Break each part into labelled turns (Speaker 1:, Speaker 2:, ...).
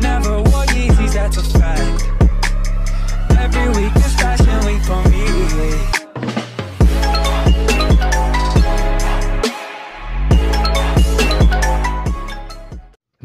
Speaker 1: never wore Yeezys, that's a fact. Every week is fashion week for me.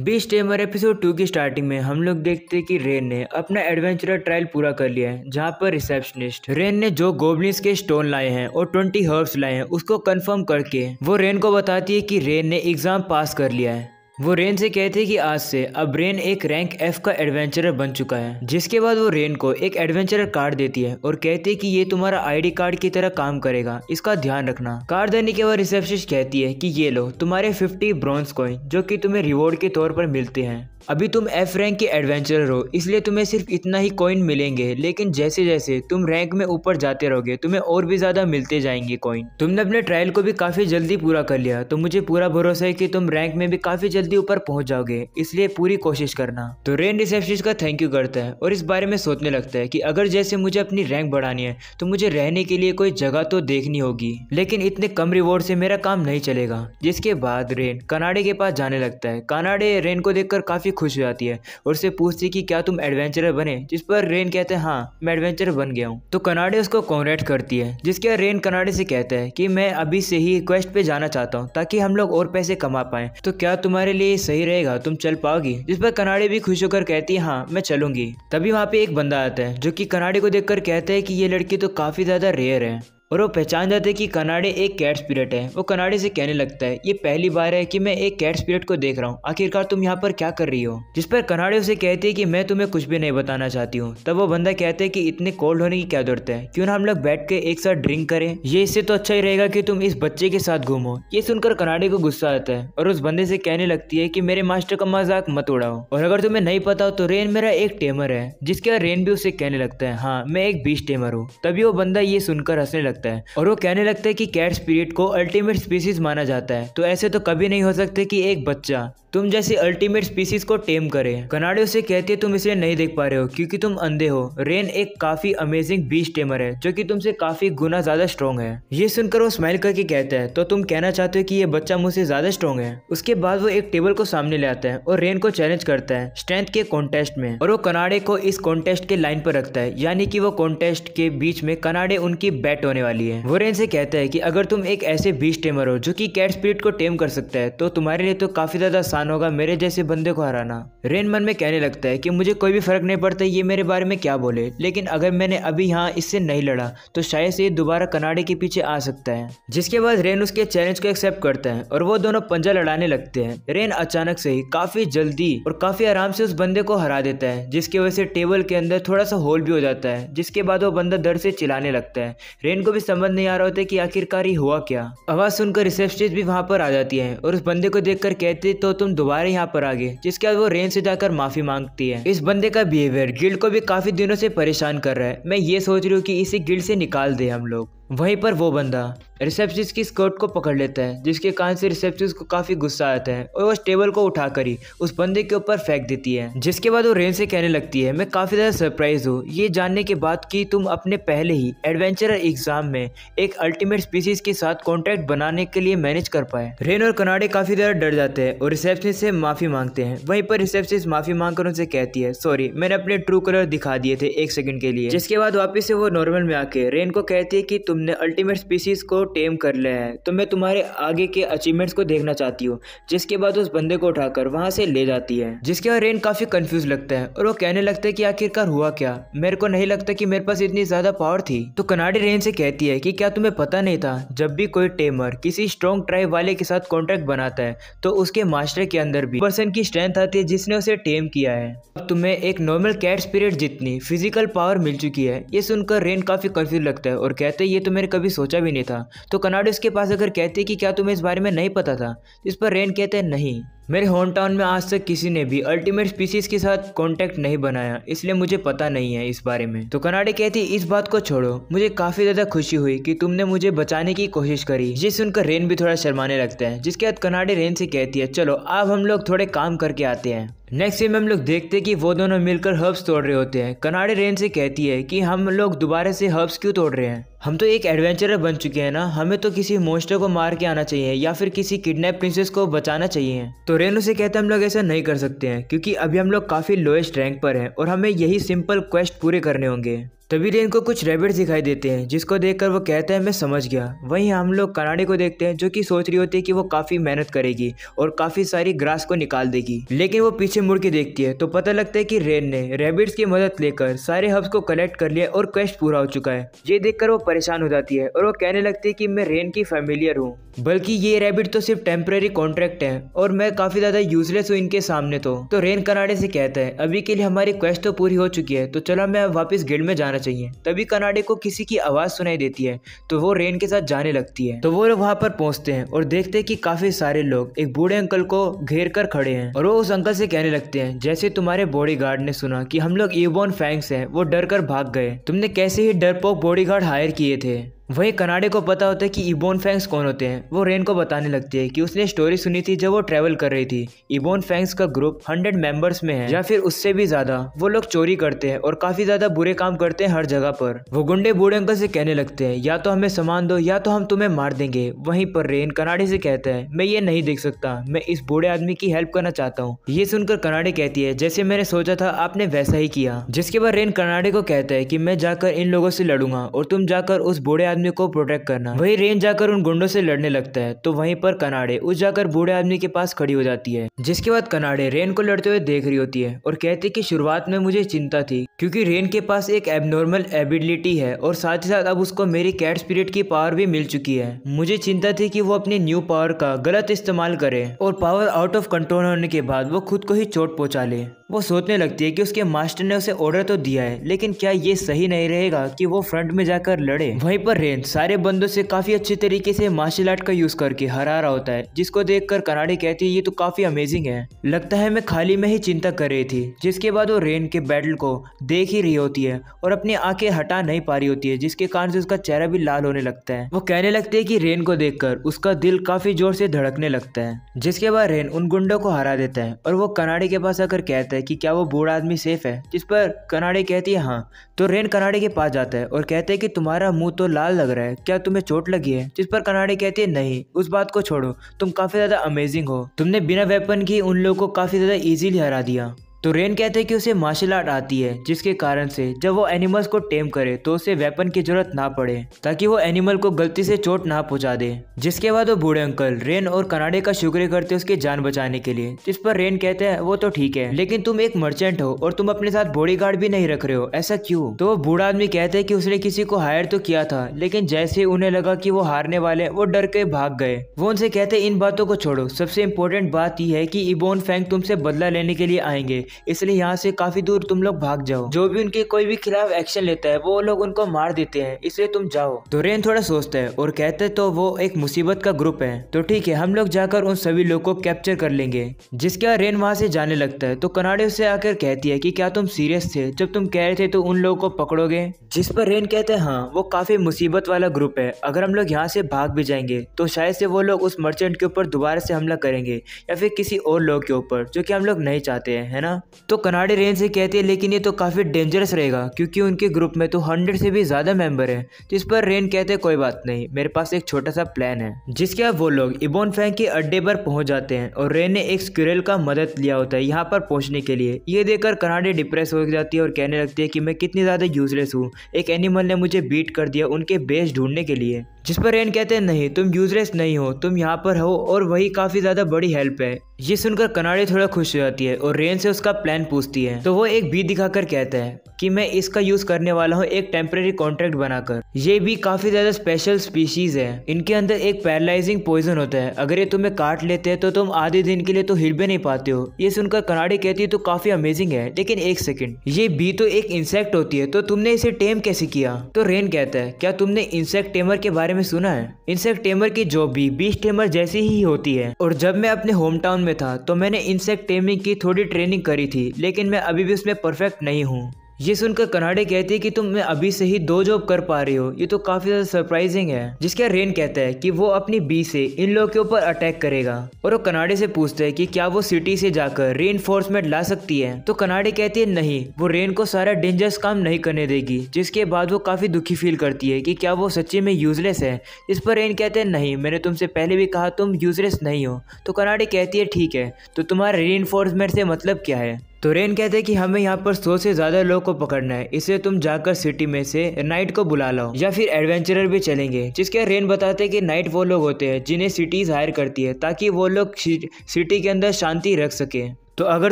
Speaker 1: Beast tamer episode two की starting में हम लोग देखते हैं कि रेन ने अपना एडवेंचर ट्रायल पूरा कर लिया है जहाँ पर रिसेप्शनिस्ट रेन ने जो गोबलिस के स्टोन लाए हैं और ट्वेंटी हर्ब्स लाए हैं उसको कंफर्म करके वो रेन को बताती है कि रेन ने एग्जाम पास कर लिया है वो रेन से कहते हैं कि आज से अब रेन एक रैंक एफ का एडवेंचरर बन चुका है जिसके बाद वो रेन को एक एडवेंचरर कार्ड देती है और कहते हैं कि ये तुम्हारा आईडी कार्ड की तरह काम करेगा इसका ध्यान रखना कार्ड देने के बाद रिसेप्शनिस्ट कहती है कि ये लो तुम्हारे 50 ब्रॉन्ज कॉइन जो कि तुम्हें रिवॉर्ड के तौर पर मिलते हैं अभी तुम एफ रैंक के एडवेंचरर हो इसलिए तुम्हें सिर्फ इतना ही कॉइन मिलेंगे लेकिन जैसे जैसे तुम रैंक में ऊपर जाते रहोगे तुम्हें और भी ज़्यादा मिलते जाएंगे कॉइन तुमने अपने ट्रायल को भी काफ़ी जल्दी पूरा कर लिया तो मुझे पूरा भरोसा है कि तुम रैंक में भी काफ़ी जल्दी ऊपर पहुंच जाओगे इसलिए पूरी कोशिश करना तो रेन रिसेप्शनिस्ट का थैंक यू करता है और इस बारे में सोचने लगता है की अगर जैसे मुझे अपनी रैंक बढ़ानी है तो मुझे रहने के लिए कोई जगह तो देखनी होगी लेकिन इतने कम रिवॉर्ड से मेरा काम नहीं चलेगा जिसके बाद रेन कनाडे के पास जाने लगता है कनाडे रेन को देखकर काफ़ी खुश हो जाती है और उसे पूछती है कि क्या तुम एडवेंचरर बने जिस पर रेन कहते हैं हाँ मैं एडवेंचर बन गया हूँ तो कनाडे उसको कॉन्ग्रेट करती है जिसके रेन कनाडे से कहता है कि मैं अभी से ही क्वेस्ट पे जाना चाहता हूँ ताकि हम लोग और पैसे कमा पाए तो क्या तुम्हारे लिए सही रहेगा तुम चल पाओगी जिस पर कनाडे भी खुश होकर कहती है हाँ मैं चलूंगी तभी वहाँ पे एक बंदा आता है जो की कनाडे को देख कहता है कि ये लड़की तो काफी ज्यादा रेयर है और वो पहचान जाते हैं कि कनाडे एक कैट स्पिरिट है वो कनाडे से कहने लगता है ये पहली बार है कि मैं एक कैट स्पिरिट को देख रहा हूँ आखिरकार तुम यहाँ पर क्या कर रही हो जिस पर कनाडे उसे कहती है कि मैं तुम्हें कुछ भी नहीं बताना चाहती हूँ तब वो बंदा कहते हैं कि इतने कोल्ड होने की क्या जरूरत है क्यों ना हम लोग बैठ के एक साथ ड्रिंक करें ये इससे तो अच्छा ही रहेगा की तुम इस बच्चे के साथ घूमो ये सुनकर कनाडे को गुस्सा आता है और उस बंदे से कहने लगती है की मेरे मास्टर का मजाक मत उड़ाओ और अगर तुम्हें नहीं पता हो तो रेन मेरा एक टेमर है जिसके रेन भी उसे कहने लगता है हाँ मैं एक बीच टेमर हूँ तभी वो बंदा ये सुनकर हंसने लगता सकता है और वो कहने लगता है कि कैट स्पिरिट को अल्टीमेट स्पीसीज माना जाता है तो ऐसे तो कभी नहीं हो सकते कि एक बच्चा तुम जैसे अल्टीमेट स्पीसीज को टेम करे कनाडियों से कहती है तुम इसे नहीं देख पा रहे हो क्योंकि तुम अंधे हो रेन एक काफी अमेजिंग बीच टेमर है जो कि तुमसे काफी गुना ज्यादा स्ट्रॉन्ग है ये सुनकर वो स्माइल करके कहता है तो तुम कहना चाहते हो कि ये बच्चा मुझसे ज्यादा स्ट्रॉन्ग है उसके बाद वो एक टेबल को सामने ले आता है और रेन को चैलेंज करता है स्ट्रेंथ के कॉन्टेस्ट में और वो कनाडे को इस कॉन्टेस्ट के लाइन पर रखता है यानी कि वो कॉन्टेस्ट के बीच में कनाडे उनकी बैट होने वाली है वो रेन से कहता है कि अगर तुम एक ऐसे बीच टेमर हो जो कि कैट स्पिरिट को टेम कर सकता है तो तुम्हारे लिए तो काफी ज्यादा आसान आसान होगा मेरे जैसे बंदे को हराना रेन मन में कहने लगता है कि मुझे कोई भी फर्क नहीं पड़ता ये मेरे बारे में क्या बोले लेकिन अगर मैंने अभी यहाँ इससे नहीं लड़ा तो शायद से ये दोबारा कनाडे के पीछे आ सकता है जिसके बाद रेन उसके चैलेंज को एक्सेप्ट करता है और वो दोनों पंजा लड़ाने लगते हैं रेन अचानक से ही काफी जल्दी और काफी आराम से उस बंदे को हरा देता है जिसकी वजह से टेबल के अंदर थोड़ा सा होल भी हो जाता है जिसके बाद वो बंदा दर्द से चिल्लाने लगता है रेन को भी समझ नहीं आ रहा होता की आखिरकार हुआ क्या आवाज सुनकर रिसेप्शनिस्ट भी वहां पर आ जाती है और उस बंदे को देखकर कहते तो तुम तुम दोबारा यहाँ पर आगे जिसके बाद वो रेन से जाकर माफी मांगती है इस बंदे का बिहेवियर गिल्ड को भी काफी दिनों से परेशान कर रहा है मैं ये सोच रही हूँ कि इसे गिल्ड से निकाल दे हम लोग वहीं पर वो बंदा रिसेप्शनिस्ट की स्कर्ट को पकड़ लेता है जिसके कारण से रिसेप्शनिस्ट को काफ़ी गुस्सा आता है और वो टेबल को उठा कर ही उस बंदे के ऊपर फेंक देती है जिसके बाद वो रेन से कहने लगती है मैं काफ़ी ज़्यादा सरप्राइज हूँ ये जानने के बाद कि तुम अपने पहले ही एडवेंचर एग्जाम में एक अल्टीमेट स्पीसीज के साथ कॉन्ट्रैक्ट बनाने के लिए मैनेज कर पाए रेन और कनाडे काफ़ी ज़्यादा डर जाते हैं और रिसेप्शनिस्ट से माफ़ी मांगते हैं वहीं पर रिसेप्शनिस्ट माफ़ी मांग कर उनसे कहती है सॉरी मैंने अपने ट्रू कलर दिखा दिए थे एक सेकंड के लिए जिसके बाद वापिस से वो नॉर्मल में आके रेन को कहती है कि तुम तुमने अल्टीमेट स्पीसीज को टेम कर लिया है तो मैं तुम्हारे आगे के अचीवमेंट्स को देखना चाहती हूँ जिसके बाद उस बंदे को उठाकर वहाँ से ले जाती है जिसके बाद रेन काफ़ी कंफ्यूज लगता है और वो कहने लगता है कि आखिरकार हुआ क्या मेरे को नहीं लगता कि मेरे पास इतनी ज़्यादा पावर थी तो कनाडी रेन से कहती है कि क्या तुम्हें पता नहीं था जब भी कोई टेमर किसी स्ट्रॉन्ग ट्राइब वाले के साथ कॉन्ट्रैक्ट बनाता है तो उसके मास्टर के अंदर भी पर्सन की स्ट्रेंथ आती है जिसने उसे टेम किया है अब तुम्हें एक नॉर्मल कैट स्पिरिट जितनी फिजिकल पावर मिल चुकी है ये सुनकर रेन काफ़ी कंफ्यूज लगता है और कहते हैं ये तो मैंने कभी सोचा भी नहीं था तो कनाडा उसके पास अगर कहते कि क्या तुम्हें इस बारे में नहीं पता था इस पर रेन कहते नहीं मेरे होम टाउन में आज तक किसी ने भी अल्टीमेट स्पीसीज के साथ कांटेक्ट नहीं बनाया इसलिए मुझे पता नहीं है इस बारे में तो कनाडे कहती इस बात को छोड़ो मुझे काफी ज्यादा खुशी हुई कि तुमने मुझे बचाने की कोशिश करी ये सुनकर रेन भी थोड़ा शर्माने लगता है जिसके बाद कनाडे रेन से कहती है चलो अब हम लोग थोड़े काम करके आते हैं नेक्स्ट सीन में हम लोग देखते हैं कि वो दोनों मिलकर हर्ब्स तोड़ रहे होते हैं कनाडे रेन से कहती है कि हम लोग दोबारा से हर्ब्स क्यों तोड़ रहे हैं हम तो एक एडवेंचरर बन चुके हैं ना हमें तो किसी मोस्टर को मार के आना चाहिए या फिर किसी किडनैप प्रिंसेस को बचाना चाहिए तो टोरेनो से कहते हम लोग ऐसा नहीं कर सकते हैं क्योंकि अभी हम लोग काफ़ी लोएस्ट रैंक पर हैं और हमें यही सिंपल क्वेस्ट पूरे करने होंगे तभी रेन को कुछ रेबिट्स दिखाई देते हैं जिसको देखकर वो कहता है मैं समझ गया वहीं हम लोग कनाडे को देखते हैं जो कि सोच रही होती है कि वो काफ़ी मेहनत करेगी और काफ़ी सारी ग्रास को निकाल देगी लेकिन वो पीछे मुड़ के देखती है तो पता लगता है कि रेन ने रैबिट्स की मदद लेकर सारे हब्स को कलेक्ट कर लिया और क्वेस्ट पूरा हो चुका है ये देख वो परेशान हो जाती है और वो कहने लगती है कि मैं रेन की फैमिलियर हूँ बल्कि ये रेबिट तो सिर्फ टेम्प्रेरी कॉन्ट्रैक्ट है और मैं काफ़ी ज़्यादा यूजलेस हूँ इनके सामने तो।, तो रेन कनाडे से कहता है अभी के लिए हमारी क्वेस्ट तो पूरी हो चुकी है तो चलो मैं वापस गिल्ड में जाना जाना चाहिए तभी कनाडे को किसी की आवाज़ सुनाई देती है तो वो रेन के साथ जाने लगती है तो वो लोग वहाँ पर पहुँचते हैं और देखते हैं कि काफ़ी सारे लोग एक बूढ़े अंकल को घेर कर खड़े हैं और वो उस अंकल से कहने लगते हैं जैसे तुम्हारे बॉडी ने सुना कि हम लोग यूबोर्न फैंक्स हैं वो डर कर भाग गए तुमने कैसे ही डरपोक बॉडी हायर किए थे वहीं कनाडे को पता होता है कि इबोन फैंक्स कौन होते हैं वो रेन को बताने लगती है कि उसने स्टोरी सुनी थी जब वो ट्रैवल कर रही थी इबोन फैंक्स का ग्रुप हंड्रेड मेंबर्स में है या फिर उससे भी ज्यादा वो लोग चोरी करते हैं और काफी ज्यादा बुरे काम करते हैं हर जगह पर वो गुंडे बूढ़े अंकल से कहने लगते हैं या तो हमें सामान दो या तो हम तुम्हें मार देंगे वहीं पर रेन कनाडे से कहता है मैं ये नहीं देख सकता मैं इस बूढ़े आदमी की हेल्प करना चाहता हूँ ये सुनकर कनाडे कहती है जैसे मैंने सोचा था आपने वैसा ही किया जिसके बाद रेन कनाडे को कहता है की मैं जाकर इन लोगों से लड़ूंगा और तुम जाकर उस बूढ़े आदमी को प्रोटेक्ट करना वही रेन जाकर उन गुंडों से लड़ने लगता है तो वहीं पर कनाडे उस जाकर बूढ़े आदमी के पास खड़ी हो जाती है जिसके बाद कनाडे रेन को लड़ते हुए देख रही होती है और कहती की शुरुआत में मुझे चिंता थी क्यूँकी रेन के पास एक एबनॉर्मल एबिलिटी है और साथ ही साथ अब उसको मेरी कैट स्पिरिट की पावर भी मिल चुकी है मुझे चिंता थी की वो अपनी न्यू पावर का गलत इस्तेमाल करे और पावर आउट ऑफ कंट्रोल होने के बाद वो खुद को ही चोट पहुंचा ले वो सोचने लगती है कि उसके मास्टर ने उसे ऑर्डर तो दिया है लेकिन क्या ये सही नहीं रहेगा कि वो फ्रंट में जाकर लड़े वहीं पर रेन सारे बंदों से काफी अच्छे तरीके से मार्शल आर्ट का यूज करके हरा रहा होता है जिसको देख कर कनाडी कहती है ये तो काफी अमेजिंग है लगता है मैं खाली में ही चिंता कर रही थी जिसके बाद वो रेन के बैटल को देख ही रही होती है और अपनी आंखें हटा नहीं पा रही होती है जिसके कारण से उसका चेहरा भी लाल होने लगता है वो कहने लगते है की रेन को देखकर उसका दिल काफी जोर से धड़कने लगता है जिसके बाद रेन उन गुंडों को हरा देता है और वो कनाड़ी के पास आकर कहते हैं है कि क्या वो बूढ़ा आदमी सेफ है जिस पर कनाडे कहती है हाँ तो रेन कनाडे के पास जाता है और कहते हैं कि तुम्हारा मुंह तो लाल लग रहा है क्या तुम्हें चोट लगी है जिस पर कनाडे कहती है नहीं उस बात को छोड़ो तुम काफी ज्यादा अमेजिंग हो तुमने बिना वेपन की उन लोगों को काफी ज्यादा ईजिली हरा दिया तो रेन कहते हैं कि उसे मार्शल आर्ट आती है जिसके कारण से जब वो एनिमल्स को टेम करे तो उसे वेपन की जरूरत ना पड़े ताकि वो एनिमल को गलती से चोट ना पहुंचा दे जिसके बाद वो बूढ़े अंकल रेन और कनाडे का शुक्र करते उसकी जान बचाने के लिए जिस पर रेन कहते हैं वो तो ठीक है लेकिन तुम एक मर्चेंट हो और तुम अपने साथ बॉडी भी नहीं रख रहे हो ऐसा क्यूँ तो वो बूढ़ा आदमी कहते हैं की उसने किसी को हायर तो किया था लेकिन जैसे उन्हें लगा की वो हारने वाले वो डर के भाग गए वो उनसे कहते इन बातों को छोड़ो सबसे इम्पोर्टेंट बात यह है की इबोन फैंग तुमसे बदला लेने के लिए आएंगे इसलिए यहाँ से काफी दूर तुम लोग भाग जाओ जो भी उनके कोई भी खिलाफ एक्शन लेता है वो लोग उनको मार देते हैं इसलिए तुम जाओ दुरेन थोड़ा सोचता है और कहते तो वो एक मुसीबत का ग्रुप है तो ठीक है हम लोग जाकर उन सभी लोग को कैप्चर कर लेंगे जिसके बाद रेन वहाँ से जाने लगता है तो कनाडे उसे आकर कहती है की क्या तुम सीरियस थे जब तुम कह रहे थे तो उन लोगों को पकड़ोगे जिस पर रेन कहते हैं हाँ वो काफी मुसीबत वाला ग्रुप है अगर हम लोग यहाँ से भाग भी जाएंगे तो शायद से वो लोग उस मर्चेंट के ऊपर दोबारा से हमला करेंगे या फिर किसी और लोग के ऊपर जो कि हम लोग नहीं चाहते हैं है ना ना तो कनाडे रेन से कहते हैं लेकिन ये तो काफ़ी डेंजरस रहेगा क्योंकि उनके ग्रुप में तो हंड्रेड से भी ज़्यादा मेंबर हैं तो इस पर रेन कहते हैं कोई बात नहीं मेरे पास एक छोटा सा प्लान है जिसके अब वो लोग इबोन फैंग के अड्डे पर पहुंच जाते हैं और रेन ने एक स्क्यूरल का मदद लिया होता है यहाँ पर पहुंचने के लिए ये देखकर कनाडे डिप्रेस हो जाती है और कहने लगती है कि मैं कितनी ज़्यादा यूजलेस हूँ एक एनिमल ने मुझे बीट कर दिया उनके बेस ढूंढने के लिए जिस पर रेन कहते हैं नहीं तुम यूजलेस नहीं हो तुम यहाँ पर हो और वही काफ़ी ज़्यादा बड़ी हेल्प है ये सुनकर कनाडे थोड़ा खुश हो जाती है और रेन से उसका प्लान पूछती है तो वो एक बीत दिखाकर कहता है कि मैं इसका यूज़ करने वाला हूँ एक टेम्प्रेरी कॉन्ट्रैक्ट बनाकर ये भी काफ़ी ज़्यादा स्पेशल स्पीशीज़ है इनके अंदर एक पैरलाइजिंग पॉइजन होता है अगर ये तुम्हें काट लेते हैं तो तुम आधे दिन के लिए तो हिल भी नहीं पाते हो ये सुनकर कनाड़ी कहती है तो काफ़ी अमेजिंग है लेकिन एक सेकेंड ये बी तो एक इंसेक्ट होती है तो तुमने इसे टेम कैसे किया तो रेन कहता है क्या तुमने इंसेक्ट टेमर के बारे में सुना है इंसेक्ट टेमर की जॉब भी बीस टेमर जैसी ही होती है और जब मैं अपने होम टाउन में था तो मैंने इंसेक्ट टेमिंग की थोड़ी ट्रेनिंग करी थी लेकिन मैं अभी भी उसमें परफेक्ट नहीं हूँ ये सुनकर कनाडे कहती है कि तुम मैं अभी से ही दो जॉब कर पा रही हो ये तो काफी ज्यादा सरप्राइजिंग है जिसके रेन कहता है कि वो अपनी बी से इन लोगों के ऊपर अटैक करेगा और वो कनाडे से पूछता है कि क्या वो सिटी से जाकर रे इन्फोर्समेंट ला सकती है तो कनाडे कहती है नहीं वो रेन को सारा डेंजरस काम नहीं करने देगी जिसके बाद वो काफी दुखी फील करती है कि क्या वो सच्ची में यूजलेस है इस पर रेन कहते हैं नहीं मैंने तुमसे पहले भी कहा तुम यूजलेस नहीं हो तो कनाडे कहती है ठीक है तो तुम्हारे रे से मतलब क्या है तो रेन कहते हैं कि हमें यहाँ पर सौ से ज्यादा लोग को पकड़ना है इसे तुम जाकर सिटी में से नाइट को बुला लो या फिर एडवेंचरर भी चलेंगे जिसके रेन बताते हैं कि नाइट वो लोग होते हैं जिन्हें सिटीज हायर करती है ताकि वो लोग सिटी के अंदर शांति रख सके तो अगर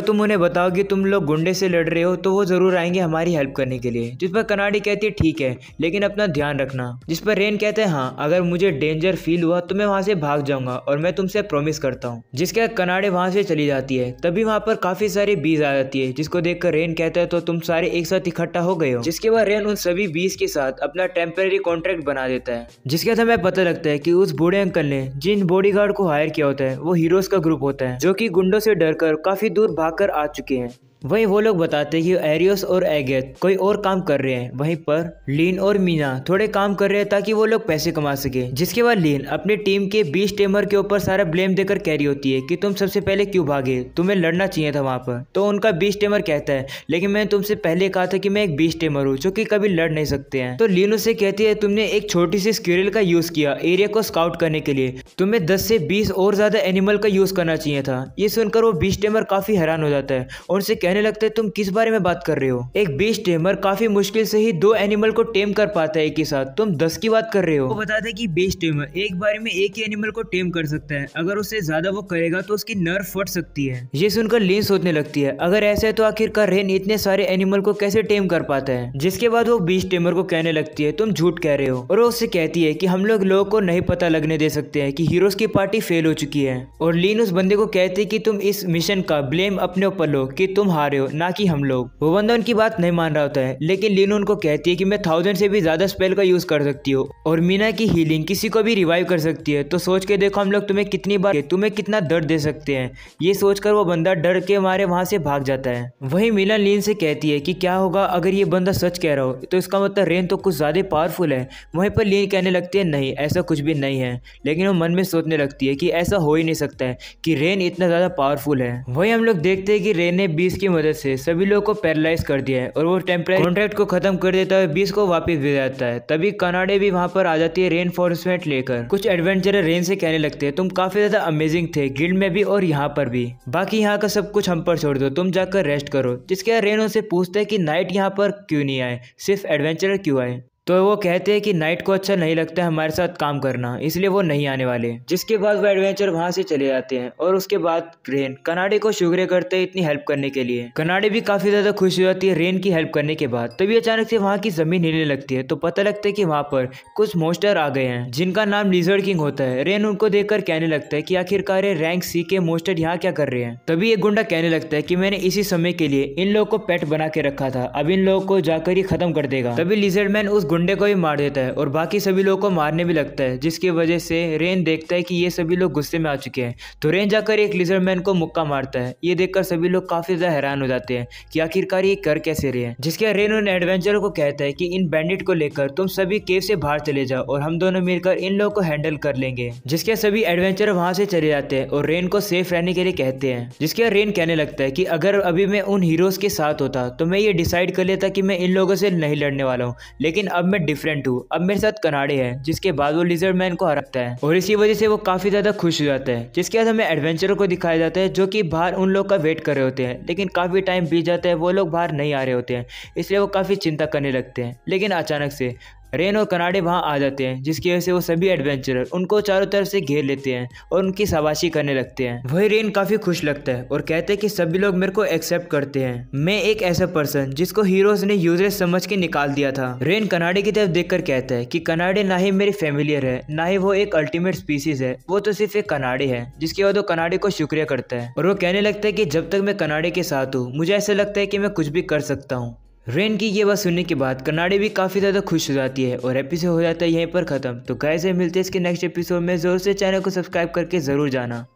Speaker 1: तुम उन्हें बताओ कि तुम लोग गुंडे से लड़ रहे हो तो वो ज़रूर आएंगे हमारी हेल्प करने के लिए जिस पर कनाडी कहती है ठीक है लेकिन अपना ध्यान रखना जिस पर रेन कहते हैं हाँ अगर मुझे डेंजर फील हुआ तो मैं वहाँ से भाग जाऊंगा और मैं तुमसे प्रॉमिस करता हूँ जिसके कनाडे वहाँ से चली जाती है तभी वहाँ पर काफ़ी सारी बीज आ जाती है जिसको देखकर रेन कहता है तो तुम सारे एक साथ इकट्ठा हो गए हो जिसके बाद रेन उन सभी बीज के साथ अपना टेम्परेरी कॉन्ट्रैक्ट बना देता है जिसके बाद हमें पता लगता है कि उस बूढ़े अंकल ने जिन बॉडीगार्ड को हायर किया होता है वो हीरोज का ग्रुप होता है जो कि गुंडों से डरकर काफी दूर भागकर आ चुके हैं वहीं वो लोग बताते हैं कि एरियोस और एगेथ कोई और काम कर रहे हैं वहीं पर लीन और मीना थोड़े काम कर रहे हैं ताकि वो लोग पैसे कमा सके जिसके बाद लीन अपनी टीम के बीस टेमर के ऊपर सारा ब्लेम देकर कह रही होती है कि तुम सबसे पहले क्यों भागे तुम्हें लड़ना चाहिए था वहां पर तो उनका बीस टेमर कहता है लेकिन मैंने तुमसे पहले कहा था कि मैं एक बीस टेमर हूँ जो की कभी लड़ नहीं सकते हैं तो लीन उसे कहती है तुमने एक छोटी सी स्क्यूरल का यूज किया एरिया को स्काउट करने के लिए तुम्हें दस से बीस और ज्यादा एनिमल का यूज करना चाहिए था ये सुनकर वो बीस टेमर काफी हैरान हो जाता है उनसे कहने कहने लगता है तुम किस बारे में बात कर रहे हो एक बीस टेमर काफी मुश्किल से ही दो एनिमल को टेम कर पाता है एक ही साथ तुम दस की बात कर रहे हो वो बता दें कि बीस टेमर एक बारे में एक ही एनिमल को टेम कर सकता है अगर उससे ज्यादा वो करेगा तो उसकी नर फट सकती है ये सुनकर लीन सोचने लगती है अगर ऐसा है तो आखिरकार रेन इतने सारे एनिमल को कैसे टेम कर पाता है जिसके बाद वो बीस टेमर को कहने लगती है तुम झूठ कह रहे हो और वो उससे कहती है की हम लोग लोगों को नहीं पता लगने दे सकते हैं की हीरोज की पार्टी फेल हो चुकी है और लीन उस बंदे को कहती है की तुम इस मिशन का ब्लेम अपने ऊपर लो की तुम हार कमा रहे हो ना कि हम लोग वो बंदा उनकी बात नहीं मान रहा होता है लेकिन लीन उनको कहती है कि मैं थाउजेंड से भी ज्यादा स्पेल का यूज कर सकती हूँ और मीना की हीलिंग किसी को भी रिवाइव कर सकती है तो सोच के देखो हम लोग तुम्हें कितनी बार तुम्हें कितना दर्द दे सकते हैं ये सोचकर वो बंदा डर के मारे वहाँ से भाग जाता है वही मीना लीन से कहती है कि क्या होगा अगर ये बंदा सच कह रहा हो तो इसका मतलब रेन तो कुछ ज़्यादा पावरफुल है वहीं पर लीन कहने लगती है नहीं ऐसा कुछ भी नहीं है लेकिन वो मन में सोचने लगती है कि ऐसा हो ही नहीं सकता है कि रेन इतना ज़्यादा पावरफुल है वही हम लोग देखते हैं कि रेन ने बीस के की मदद से सभी लोग को पैरालाइज कर दिया है और वो टेम्परेरी कॉन्ट्रैक्ट को खत्म कर देता है बीस को वापस भेज जाता है तभी कनाडे भी वहाँ पर आ जाती है रेन फोर्समेंट लेकर कुछ एडवेंचर रेन से कहने लगते है तुम काफी ज्यादा अमेजिंग थे गिल्ड में भी और यहाँ पर भी बाकी यहाँ का सब कुछ हम पर छोड़ दो तुम जाकर रेस्ट करो जिसके रेन उनसे पूछते हैं की नाइट यहाँ पर क्यूँ नहीं आए सिर्फ एडवेंचर क्यूँ आए तो वो कहते हैं कि नाइट को अच्छा नहीं लगता है हमारे साथ काम करना इसलिए वो नहीं आने वाले जिसके बाद वो एडवेंचर वहाँ से चले जाते हैं और उसके बाद रेन कनाडे को शुक्रिया करते हैं इतनी हेल्प करने के लिए कनाडे भी काफ़ी ज़्यादा खुश हो जाती है रेन की हेल्प करने के बाद तभी अचानक से वहाँ की ज़मीन हिलने लगती है तो पता लगता है की वहाँ पर कुछ मोस्टर आ गए हैं जिनका नाम लिजर्ड किंग होता है रेन उनको देख कहने लगता है की आखिरकार रैंक सी के मोस्टर यहाँ क्या कर रहे हैं तभी एक गुंडा कहने लगता है की मैंने इसी समय के लिए इन लोगों को पेट बना के रखा था अब इन लोगों को जाकर ही खत्म कर देगा तभी लिजर्ड मैन उस गुंडे को भी मार देता है और बाकी सभी लोगों को मारने भी लगता है जिसकी वजह से रेन देखता है कि ये सभी लोग गुस्से में आ चुके हैं तो रेन जाकर एक लिजर मैन को मुक्का मारता है ये देखकर सभी लोग काफ़ी ज़्यादा हैरान हो जाते हैं कि आखिरकार ये कर कैसे रहे हैं जिसके रेन उन एडवेंचर को कहता है कि इन बैंडिट को लेकर तुम सभी केव से बाहर चले जाओ और हम दोनों मिलकर इन लोगों को हैंडल कर लेंगे जिसके सभी एडवेंचर वहाँ से चले जाते हैं और रेन को सेफ रहने के लिए कहते हैं जिसके रेन कहने लगता है की अगर अभी मैं उन हीरोज के साथ होता तो मैं ये डिसाइड कर लेता की मैं इन लोगों से नहीं लड़ने वाला हूँ लेकिन अब अब मैं डिफरेंट हूँ अब मेरे साथ कनाडे है जिसके बाद वो लिजर्ड मैन को हरकता है और इसी वजह से वो काफी ज्यादा खुश हो जाता है जिसके बाद हमें एडवेंचर को दिखाया जाता है जो की बाहर उन लोग का वेट कर रहे होते हैं लेकिन काफी टाइम बीत जाता है वो लोग बाहर नहीं आ रहे होते हैं इसलिए वो काफी चिंता करने लगते हैं लेकिन अचानक से रेन और कनाडे वहाँ आ जाते हैं जिसकी वजह से वो सभी एडवेंचरर उनको चारों तरफ से घेर लेते हैं और उनकी शाबाशी करने लगते हैं वही रेन काफ़ी खुश लगता है और कहते हैं कि सभी लोग मेरे को एक्सेप्ट करते हैं मैं एक ऐसा पर्सन जिसको हीरोज ने यूजलेस समझ के निकाल दिया था रेन कनाडे की तरफ देख कहता है कि कनाडे ना ही मेरी फेमिलियर है ना ही वो एक अल्टीमेट स्पीसीज है वो तो सिर्फ एक कनाडे है जिसके बाद वो कनाडे को शुक्रिया करता है और वो कहने लगता है की जब तक मैं कनाडे के साथ हूँ मुझे ऐसा लगता है की मैं कुछ भी कर सकता हूँ रेन की ये बात सुनने के बाद कनाडे भी काफ़ी ज़्यादा खुश हो जाती है और एपिसोड हो जाता है यहीं पर ख़त्म तो कैसे मिलते हैं इसके नेक्स्ट एपिसोड में ज़रूर से चैनल को सब्सक्राइब करके ज़रूर जाना